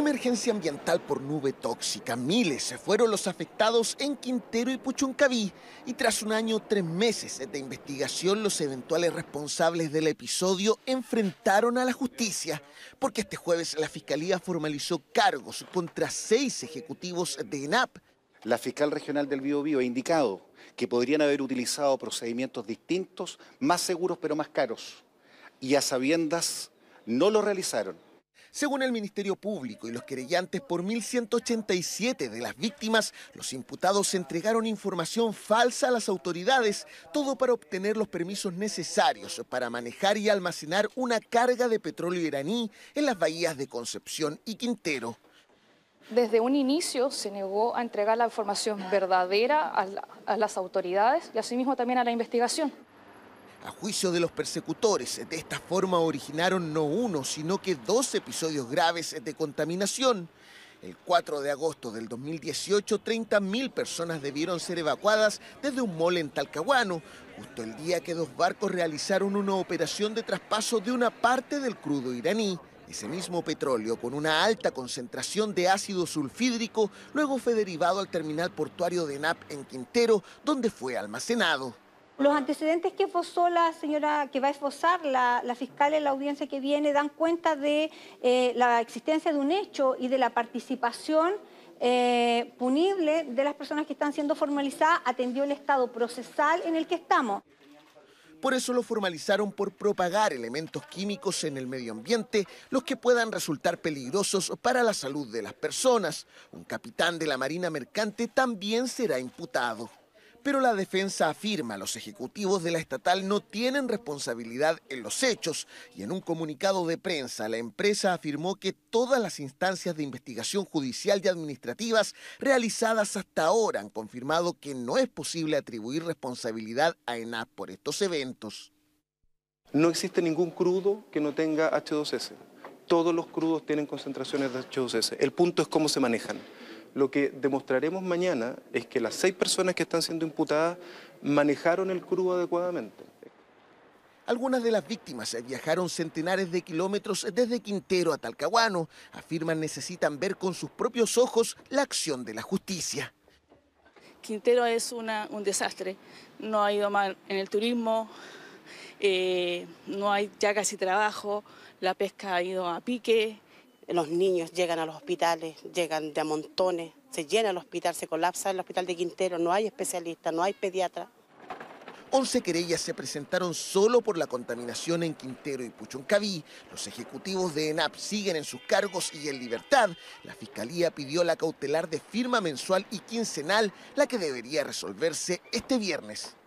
Emergencia ambiental por nube tóxica. Miles se fueron los afectados en Quintero y Puchuncaví. Y tras un año, tres meses de investigación, los eventuales responsables del episodio enfrentaron a la justicia. Porque este jueves la fiscalía formalizó cargos contra seis ejecutivos de ENAP. La fiscal regional del Bío ha indicado que podrían haber utilizado procedimientos distintos, más seguros pero más caros. Y a sabiendas no lo realizaron. Según el Ministerio Público y los querellantes por 1.187 de las víctimas, los imputados entregaron información falsa a las autoridades, todo para obtener los permisos necesarios para manejar y almacenar una carga de petróleo iraní en las bahías de Concepción y Quintero. Desde un inicio se negó a entregar la información verdadera a, a las autoridades y asimismo también a la investigación. A juicio de los persecutores, de esta forma originaron no uno, sino que dos episodios graves de contaminación. El 4 de agosto del 2018, 30.000 personas debieron ser evacuadas desde un mole en Talcahuano, justo el día que dos barcos realizaron una operación de traspaso de una parte del crudo iraní. Ese mismo petróleo, con una alta concentración de ácido sulfídrico, luego fue derivado al terminal portuario de NAP en Quintero, donde fue almacenado. Los antecedentes que la señora, que va a esbozar la, fiscal en la audiencia que viene, dan cuenta de eh, la existencia de un hecho y de la participación eh, punible de las personas que están siendo formalizadas, atendió el estado procesal en el que estamos. Por eso lo formalizaron por propagar elementos químicos en el medio ambiente, los que puedan resultar peligrosos para la salud de las personas. Un capitán de la Marina Mercante también será imputado pero la defensa afirma los ejecutivos de la estatal no tienen responsabilidad en los hechos y en un comunicado de prensa la empresa afirmó que todas las instancias de investigación judicial y administrativas realizadas hasta ahora han confirmado que no es posible atribuir responsabilidad a ENAP por estos eventos. No existe ningún crudo que no tenga H2S todos los crudos tienen concentraciones de H2S. El punto es cómo se manejan. Lo que demostraremos mañana es que las seis personas que están siendo imputadas manejaron el crudo adecuadamente. Algunas de las víctimas viajaron centenares de kilómetros desde Quintero a Talcahuano. Afirman necesitan ver con sus propios ojos la acción de la justicia. Quintero es un desastre. No ha ido mal en el turismo, eh, no hay ya casi trabajo, la pesca ha ido a pique. Los niños llegan a los hospitales, llegan de a montones, se llena el hospital, se colapsa el hospital de Quintero, no hay especialista, no hay pediatra. Once querellas se presentaron solo por la contaminación en Quintero y Puchuncaví. Los ejecutivos de ENAP siguen en sus cargos y en libertad. La Fiscalía pidió la cautelar de firma mensual y quincenal, la que debería resolverse este viernes.